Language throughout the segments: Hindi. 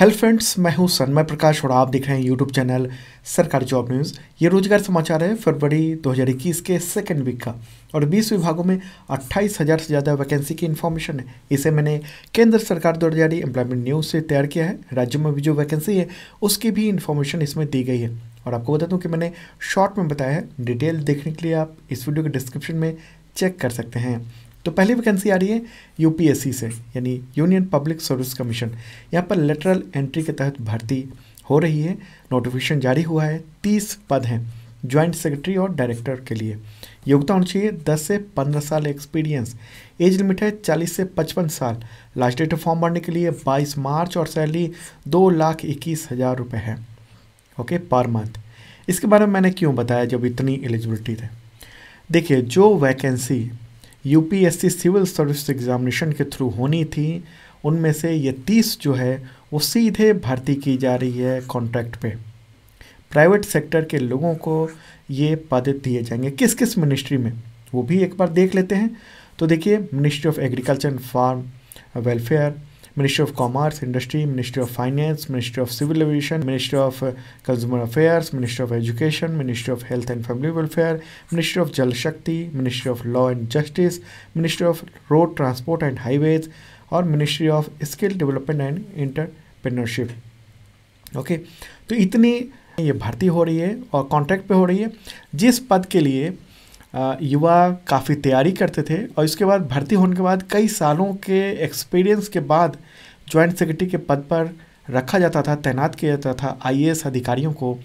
हेलो फ्रेंड्स मैं हूं सन्मय प्रकाश और आप देख रहे हैं यूट्यूब चैनल सरकारी जॉब न्यूज़ ये रोजगार समाचार है फरवरी 2021 के सेकेंड वीक का और 20 विभागों में अट्ठाईस हज़ार से ज़्यादा वैकेंसी की इन्फॉर्मेशन है इसे मैंने केंद्र सरकार द्वारा जारी एम्प्लॉयमेंट न्यूज़ से तैयार किया है राज्यों में भी जो वैकेंसी है उसकी भी इन्फॉर्मेशन इसमें दी गई है और आपको बता दूँ कि मैंने शॉर्ट में बताया है डिटेल देखने के लिए आप इस वीडियो के डिस्क्रिप्शन में चेक कर सकते हैं तो पहली वैकेंसी आ रही है यूपीएससी से यानी यूनियन पब्लिक सर्विस कमीशन यहाँ पर लेटरल एंट्री के तहत भर्ती हो रही है नोटिफिकेशन जारी हुआ है तीस पद हैं ज्वाइंट सेक्रेटरी और डायरेक्टर के लिए योग्यता होनी चाहिए दस से पंद्रह साल एक्सपीरियंस एज लिमिट है चालीस से पचपन साल लास्ट डेट फॉर्म भरने के लिए बाईस मार्च और सैलरी दो लाख इक्कीस हज़ार रुपये है ओके पर मंथ इसके बारे में मैंने क्यों बताया जब इतनी एलिजिबिलिटी थे देखिए जो vacancy UPSC civil service examination के थ्रू होनी थी उनमें से ये तीस जो है वो सीधे भर्ती की जा रही है कॉन्ट्रैक्ट पे प्राइवेट सेक्टर के लोगों को ये पद दिए जाएंगे किस किस मिनिस्ट्री में वो भी एक बार देख लेते हैं तो देखिए ministry of agriculture and farm welfare ministry of commerce industry ministry of finance ministry of civil aviation ministry of consumer affairs ministry of education ministry of health and family welfare ministry of Jal Shakti ministry of law and justice ministry of road transport and highways और ministry of skill development and entrepreneurship okay तो इतनी ये भर्ती हो रही है और कॉन्ट्रैक्ट पे हो रही है जिस पद के लिए युवा काफ़ी तैयारी करते थे और इसके बाद भर्ती होने के बाद कई सालों के एक्सपीरियंस के बाद जॉइंट सेक्रेटरी के पद पर रखा जाता था तैनात किया जाता था आई अधिकारियों को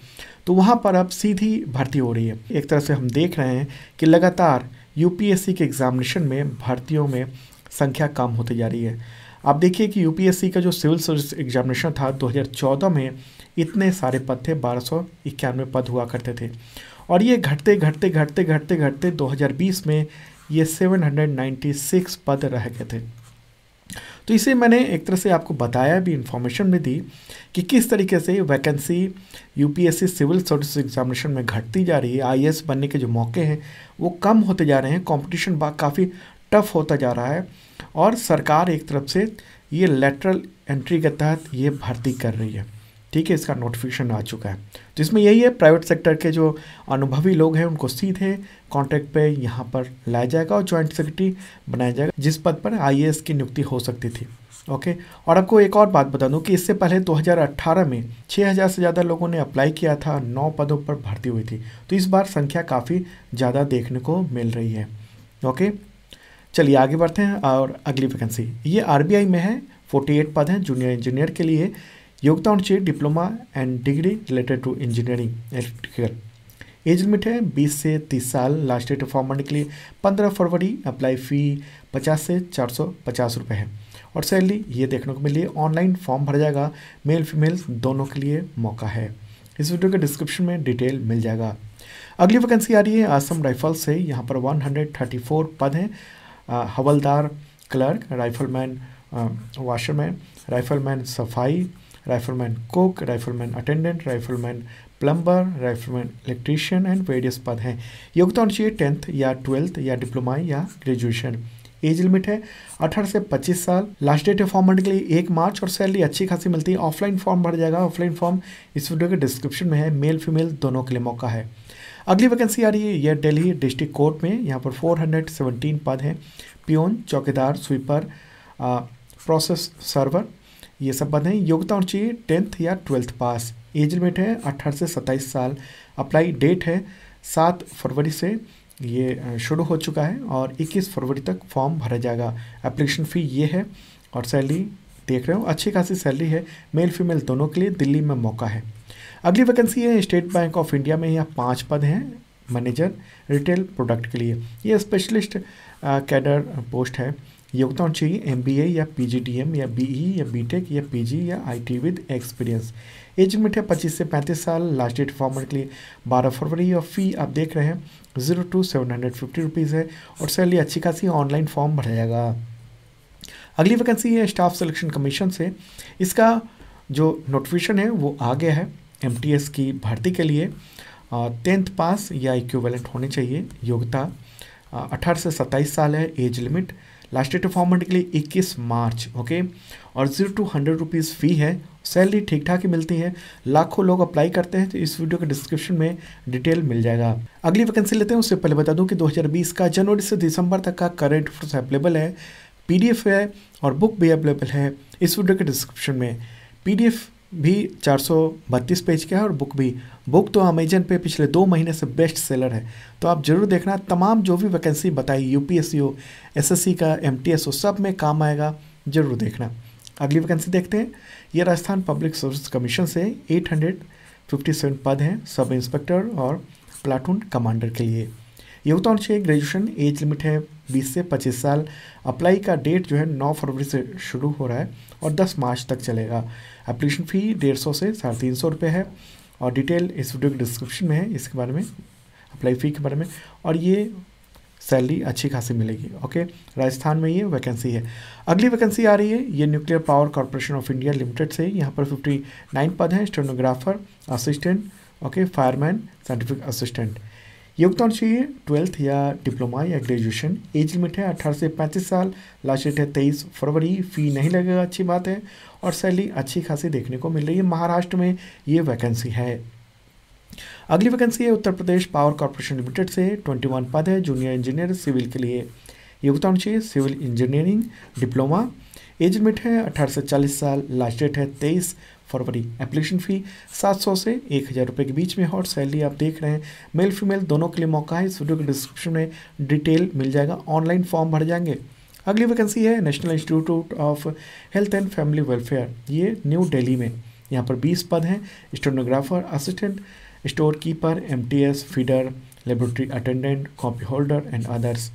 तो वहाँ पर अब सीधी भर्ती हो रही है एक तरह से हम देख रहे हैं कि लगातार यू के एग्ज़ामिनेशन में भर्तियों में संख्या कम होती जा रही है आप देखिए कि यू का जो सिविल सर्विस एग्जामिनेशन था 2014 में इतने सारे पद थे बारह पद हुआ करते थे और ये घटते घटते घटते घटते घटते 2020 में ये 796 पद रह गए थे तो इसे मैंने एक तरह से आपको बताया भी इन्फॉर्मेशन में दी कि किस तरीके से vacancy UPSC civil service examination में घटती जा रही है आई बनने के जो मौके हैं वो कम होते जा रहे हैं कॉम्पिटिशन काफ़ी टफ होता जा रहा है और सरकार एक तरफ से ये लेटरल एंट्री के तहत ये भर्ती कर रही है ठीक है इसका नोटिफिकेशन आ चुका है तो इसमें यही है प्राइवेट सेक्टर के जो अनुभवी लोग हैं उनको सीधे कॉन्ट्रैक्ट पे यहाँ पर लाया जाएगा और जॉइंट सेक्रेटरी बनाया जाएगा जिस पद पर आई की नियुक्ति हो सकती थी ओके और आपको एक और बात बता दूं कि इससे पहले 2018 में 6000 से ज़्यादा लोगों ने अप्लाई किया था नौ पदों पर भर्ती हुई थी तो इस बार संख्या काफ़ी ज़्यादा देखने को मिल रही है ओके चलिए आगे बढ़ते हैं और अगली वैकेंसी ये आर में है 48 पद हैं जूनियर इंजीनियर के लिए चाहिए diploma and degree related to engineering electrical age limit है 20 से 30 साल लास्ट डेट फॉर्म भरने के लिए 15 फरवरी अप्लाई फ़ी 50 से पचास रुपए है और सैलरी ये देखने को मिली ऑनलाइन फॉर्म भर जाएगा मेल फीमेल दोनों के लिए मौका है इस वीडियो के डिस्क्रिप्शन में डिटेल मिल जाएगा अगली वैकेंसी आ रही है आसम राइफल्स से यहाँ पर 134 पद हैं हवलदार क्लर्क राइफलमैन वॉशरमैन राइफलमैन सफाई rifleman cook rifleman attendant rifleman plumber rifleman electrician and various पद हैं योग्यता होनी चाहिए टेंथ या ट्वेल्थ या डिप्लोमा या ग्रेजुएशन एज लिमिट है अठारह से पच्चीस साल लास्ट डेट है फॉर्म भरने के लिए एक मार्च और सैलरी अच्छी खासी मिलती है ऑफलाइन फॉर्म भर जाएगा ऑफलाइन फॉर्म इस वीडियो के डिस्क्रिप्शन में है मेल फीमेल दोनों के लिए मौका है अगली वैकेंसी आ रही है यह दिल्ली डिस्ट्रिक्ट कोर्ट में यहाँ पर 417 पद हैं पियोन चौकीदार स्वीपर प्रोसेस सर्वर ये सब हैं योग्यता होनी चाहिए टेंथ या ट्वेल्थ पास एज लिमिट है अट्ठारह से सत्ताईस साल अप्लाई डेट है सात फरवरी से ये शुरू हो चुका है और 21 फरवरी तक फॉर्म भरा जाएगा एप्लीकेशन फ़ी ये है और सैलरी देख रहे हो अच्छी खासी सैलरी है मेल फीमेल दोनों के लिए दिल्ली में मौका है अगली वैकेंसी है स्टेट बैंक ऑफ इंडिया में यहाँ पाँच पद हैं मैनेजर रिटेल प्रोडक्ट के लिए ये स्पेशलिस्ट कैडर पोस्ट है योग्यता चाहिए एम बी ए या पी जी डी एम या बी ई e या बी टेक या पी जी या I T with experience age limit है पच्चीस से पैंतीस साल लास्ट डेट फॉर्मर के लिए बारह फरवरी और फ़ी आप देख रहे हैं zero to seven hundred fifty rupees है और सैलरी अच्छी खासी ऑनलाइन फॉर्म भरा जाएगा अगली वैकेंसी है स्टाफ सिलेक्शन कमीशन से इसका जो नोटिफिकेशन है वो आ गया है एम की भर्ती के लिए टेंथ पास या इक्वेलेंट होने चाहिए योग्यता अठारह से सत्ताईस साल है एज लिमिट लास्ट डेट फॉर्मेंट के लिए 21 मार्च ओके और zero to hundred rupees fee है सैलरी ठीक ठाक ही मिलती है लाखों लोग अप्लाई करते हैं तो इस वीडियो के डिस्क्रिप्शन में डिटेल मिल जाएगा अगली वैकेंसी लेते हैं उससे पहले बता दूं कि 2020 का जनवरी से दिसंबर तक का करेंट फोर्स अवेलेबल है पीडीएफ है और बुक भी अवेलेबल है इस वीडियो के डिस्क्रिप्शन में पीडीएफ भी चार पेज का है और बुक भी बुक तो अमेजन पे पिछले दो महीने से बेस्ट सेलर है तो आप ज़रूर देखना तमाम जो भी वैकेंसी बताई यू यूपीएससी हो सी का एस हो सब में काम आएगा ज़रूर देखना अगली वैकेंसी देखते हैं ये राजस्थान पब्लिक सर्विस कमीशन से 857 पद हैं सब इंस्पेक्टर और प्लाटून कमांडर के लिए ये होता होना चाहिए ग्रेजुएशन एज लिमिट है बीस से पच्चीस साल अप्लाई का डेट जो है नौ फरवरी से शुरू हो रहा है और दस मार्च तक चलेगा एप्लीकेशन फ़ी डेढ़ सौ से साढ़े तीन सौ रुपये है और डिटेल इस वीडियो के डिस्क्रिप्शन में है इसके बारे में अप्लाई फ़ी के बारे में और ये सैलरी अच्छी खासी मिलेगी ओके राजस्थान में ये वैकेंसी है अगली वैकेंसी आ रही है ये nuclear power corporation of India limited से यहाँ पर फिफ्टी नाइन पद हैं stenographer assistant okay fireman scientific assistant योगदान चाहिए ट्वेल्थ या डिप्लोमा या ग्रेजुएशन एज लिमिट है अठारह से पैंतीस साल लास्ट डेट है तेईस फरवरी फ़ी नहीं लगेगा अच्छी बात है और सैलरी अच्छी खासी देखने को मिल रही है महाराष्ट्र में ये वैकेंसी है अगली वैकेंसी है Uttar Pradesh power corporation limited से ट्वेंटी वन पद है जूनियर इंजीनियर सिविल के लिए योगदान चाहिए civil engineering diploma age limit है अठारह से चालीस साल लास्ट डेट है तेईस फरवरी एप्लीकेशन फ़ी सात सौ से एक हज़ार रुपये के बीच में हॉट सैलरी आप देख रहे हैं मेल फीमेल दोनों के लिए मौका है इस वीडियो के डिस्क्रिप्शन में डिटेल मिल जाएगा ऑनलाइन फॉर्म भर जाएंगे अगली वैकेंसी है national institute of health and family welfare ये न्यू डेली में यहाँ पर बीस पद हैं stenographer assistant store keeper M feeder laboratory attendant copy holder and others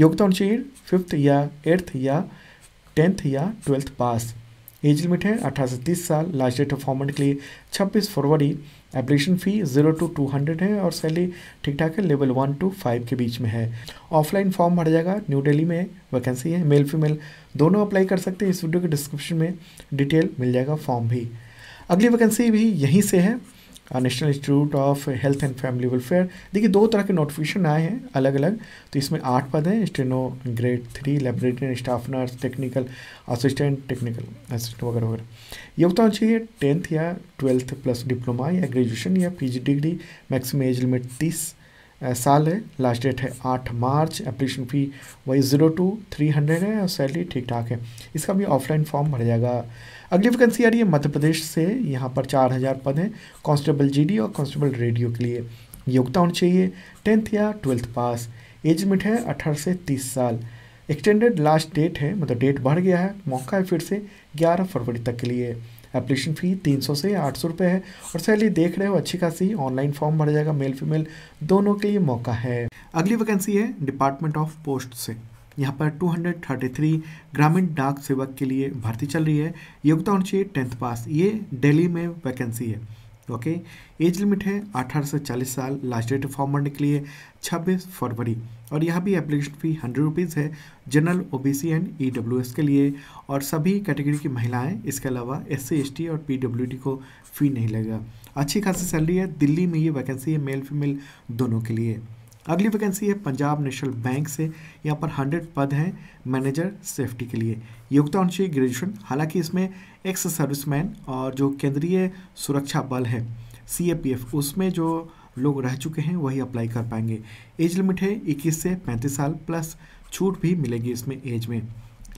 योग्यता चाहिए फिफ्थ या एट्थ या टेंथ या ट्वेल्थ पास एज लिमिट है अठारह से तीस साल लास्ट डेट ऑफ फॉर्मेंट के लिए छब्बीस फरवरी application fee zero to two hundred है और सैलरी ठीक ठाक है लेवल वन टू फाइव के बीच में है ऑफलाइन फॉर्म भर जाएगा न्यू दिल्ली में वैकेंसी है मेल फीमेल दोनों अप्लाई कर सकते हैं इस वीडियो के डिस्क्रिप्शन में डिटेल मिल जाएगा फॉर्म भी अगली वैकेंसी भी यहीं से है national institute of health and family welfare देखिए दो तरह के नोटिफिकेशन आए हैं अलग अलग तो इसमें आठ पद हैं steno grade three laboratory staff nurse technical assistant technical assistant वगैरह वगैरह ये होता चाहिए टेंथ या ट्वेल्थ प्लस डिप्लोमा या ग्रेजुएशन या P degree maximum age limit तीस साल है लास्ट डेट है आठ मार्च एप्लीकेशन फ़ी वही ज़ीरो टू थ्री हंड्रेड है और सैलरी ठीक ठाक है इसका भी ऑफलाइन फॉर्म भर जाएगा अगली वैकेंसी आ रही है मध्य प्रदेश से यहाँ पर चार हज़ार पद हैं कांस्टेबल जीडी और कांस्टेबल रेडियो के लिए योग्यता होनी चाहिए टेंथ या ट्वेल्थ पास एज लिमिट है अठारह से तीस साल एक्सटेंडेड लास्ट डेट है मतलब डेट बढ़ गया है मौका है फिर से ग्यारह फरवरी तक के लिए एप्लीकेशन फ़ी तीन सौ से आठ सौ रुपये है और सैलरी देख रहे हो अच्छी खासी ऑनलाइन फॉर्म भर जाएगा मेल फीमेल दोनों के लिए मौका है अगली वैकेंसी है डिपार्टमेंट ऑफ पोस्ट से यहाँ पर 233 ग्रामीण डाक सेवक के लिए भर्ती चल रही है योग्यता होनी चाहिए टेंथ पास ये दिल्ली में वैकेंसी है ओके एज लिमिट है 18 से 40 साल लास्ट डेट फॉर्म भरने के लिए 26 फरवरी और यहाँ भी एप्लीकेशन फ़ी हंड्रेड रुपीज़ है जनरल ओबीसी एंड ईडब्ल्यूएस के लिए और सभी कैटेगरी की महिलाएं इसके अलावा एस सी और पीडब्ल्यूडी को फ़ी नहीं लगेगा अच्छी खासी सैलरी है दिल्ली में ये वैकेंसी है मेल फीमेल दोनों के लिए अगली वैकेंसी है पंजाब नेशनल बैंक से यहाँ पर हंड्रेड पद हैं मैनेजर सेफ्टी के लिए योग्यता होनी चाहिए ग्रेजुएशन हालांकि इसमें एक्स सर्विसमैन और जो केंद्रीय सुरक्षा बल है सी उसमें जो लोग रह चुके हैं वही अप्लाई कर पाएंगे एज लिमिट है इक्कीस से पैंतीस साल प्लस छूट भी मिलेगी इसमें एज में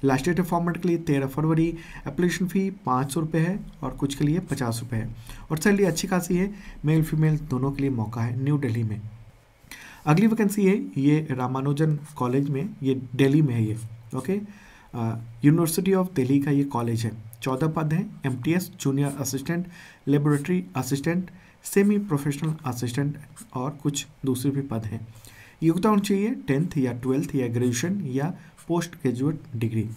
लास्ट डेट फॉर्मेट के लिए तेरह फरवरी एप्लीकेशन फ़ी पाँच सौ रुपये है और कुछ के लिए पचास रुपये है और सैलरी अच्छी खासी है मेल फीमेल दोनों के लिए मौका है न्यू दिल्ली में अगली वैकेंसी है ये रामानुजन कॉलेज में ये दिल्ली में है ये ओके यूनिवर्सिटी ऑफ दिल्ली का ये कॉलेज है चौदह पद हैं M junior assistant laboratory assistant semi professional assistant और कुछ दूसरे भी पद हैं होनी चाहिए टेंथ या ट्वेल्थ या ग्रेजुएशन या post graduate degree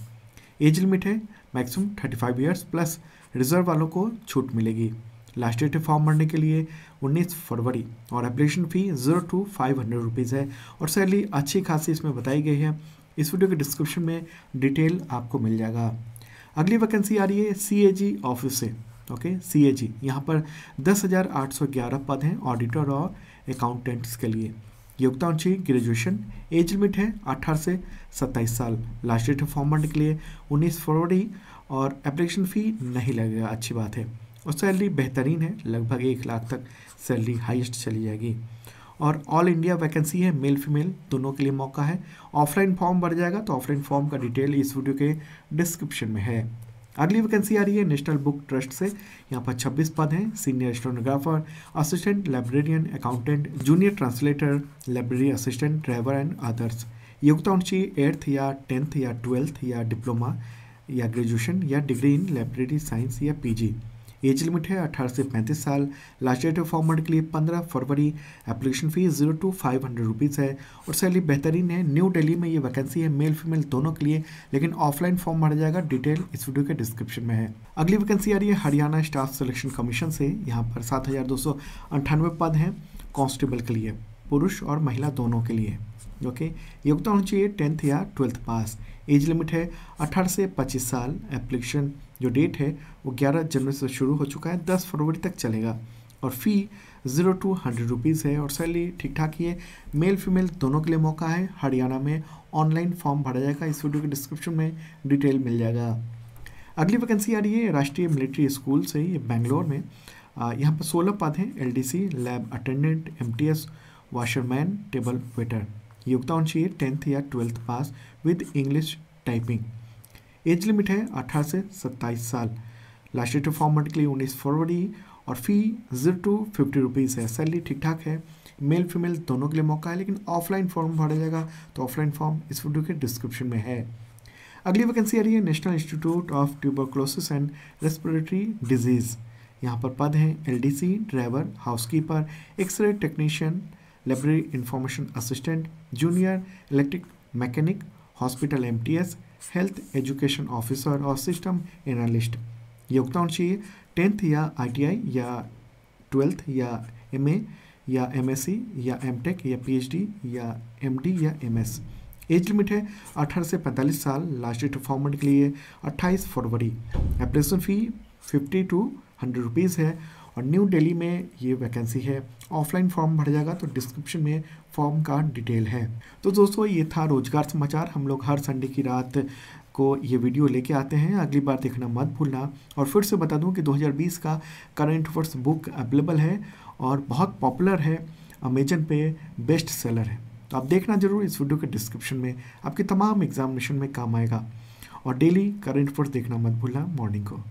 age limit है maximum thirty five years plus reserve वालों को छूट मिलेगी लास्ट डेट है फॉर्म भरने के लिए 19 फरवरी और application fee zero to five hundred rupees है और सैलरी अच्छी खासी इसमें बताई गई है इस वीडियो के डिस्क्रिप्शन में डिटेल आपको मिल जाएगा अगली वैकेंसी आ रही है सी ऑफिस से ओके सी ए जी यहाँ पर दस हज़ार आठ सौ ग्यारह पद हैं ऑडिटर और अकाउंटेंट्स के लिए योगदान चाहिए ग्रेजुएशन एज लिमिट है अठारह से सत्ताईस साल लास्ट डेट है फॉर्म भरने के लिए उन्नीस फरवरी और एप्लीकेशन फ़ी नहीं लगेगा अच्छी बात है और सैलरी बेहतरीन है लगभग एक लाख तक सैलरी हाईएस्ट चली जाएगी और ऑल इंडिया वैकेंसी है मेल फीमेल दोनों के लिए मौका है ऑफलाइन फॉर्म भर जाएगा तो ऑफलाइन फॉर्म का डिटेल इस वीडियो के डिस्क्रिप्शन में है अगली वैकेंसी आ रही है नेशनल बुक ट्रस्ट से यहाँ पर 26 पद हैं senior stenographer assistant librarian accountant junior translator library assistant driver and others योग्यता होनी चाहिए एट्थ या टेंथ या ट्वेल्थ या डिप्लोमा या ग्रेजुएशन या डिग्री इन लाइब्रेरी साइंस या पीजी एज लिमिट है अठारह से पैंतीस साल लास्ट डेट है फॉर्म भरने के लिए पंद्रह फरवरी application fees zero to five hundred rupees है और सैलरी बेहतरीन है न्यू दिल्ली में ये वैकेंसी है मेल फीमेल दोनों के लिए लेकिन ऑफलाइन फॉर्म भरा जाएगा डिटेल इस वीडियो के डिस्क्रिप्शन में है अगली वैकेंसी आ रही है हरियाणा स्टाफ सिलेक्शन कमीशन से यहाँ पर सात हज़ार दो सौ अंठानवे पद हैं कॉन्स्टेबल के लिए पुरुष और महिला दोनों के लिए ओके योग्यता होनी चाहिए टेंथ या ट्वेल्थ पास एज लिमिट है अठारह से पच्चीस साल एप्लीकेशन जो डेट है वो ग्यारह जनवरी से शुरू हो चुका है दस फरवरी तक चलेगा और fee zero to hundred rupees है और सैलरी ठीक ठाक ही है मेल फीमेल दोनों के लिए मौका है हरियाणा में ऑनलाइन फॉर्म भरा जाएगा इस वीडियो के डिस्क्रिप्शन में डिटेल मिल जाएगा अगली वैकेंसी आ रही है राष्ट्रीय मिलिट्री स्कूल से ये बेंगलोर में यहाँ पर सोलह पद हैं L lab attendant M washerman table waiter योग्यता होनी चाहिए टेंथ या twelfth pass with English typing age limit है अठारह से सत्ताईस साल लास्ट डेट फॉर्म भरने के लिए उन्नीस फरवरी और fee zero to fifty rupees है सैलरी ठीक ठाक है मेल फीमेल दोनों के लिए मौका है लेकिन ऑफलाइन फॉर्म भरा जाएगा तो ऑफलाइन फॉर्म इस वीडियो के डिस्क्रिप्शन में है अगली वैकेंसी आ रही है national institute of tuberculosis and respiratory disease यहाँ पर पद हैं LDC driver housekeeper X ray technician library information assistant junior electric mechanic hospital MTS health education officer और सिस्टम एनालिस्ट योग्यता होनी चाहिए टेंथ या आईटीआई या ट्वेल्थ या एमए या एमएससी या एमटेक या पीएचडी या एमडी या एमएस एज लिमिट है 18 से 45 साल लास्ट डेट फॉर्मेट के लिए 28 फरवरी application fee fifty to hundred rupees है और न्यू दिल्ली में ये वैकेंसी है ऑफलाइन फॉर्म भर जाएगा तो डिस्क्रिप्शन में फॉर्म का डिटेल है तो दोस्तों ये था रोजगार समाचार हम लोग हर संडे की रात को ये वीडियो लेके आते हैं अगली बार देखना मत भूलना और फिर से बता दूं कि 2020 का करंट वर्स बुक अवेलेबल है और बहुत पॉपुलर है अमेजन पे बेस्ट सेलर है तो आप देखना जरूर इस वीडियो के डिस्क्रिप्शन में आपके तमाम एग्जामिनेशन में काम आएगा और डेली करंट अफेयर्स देखना मत भूलना मॉर्निंग को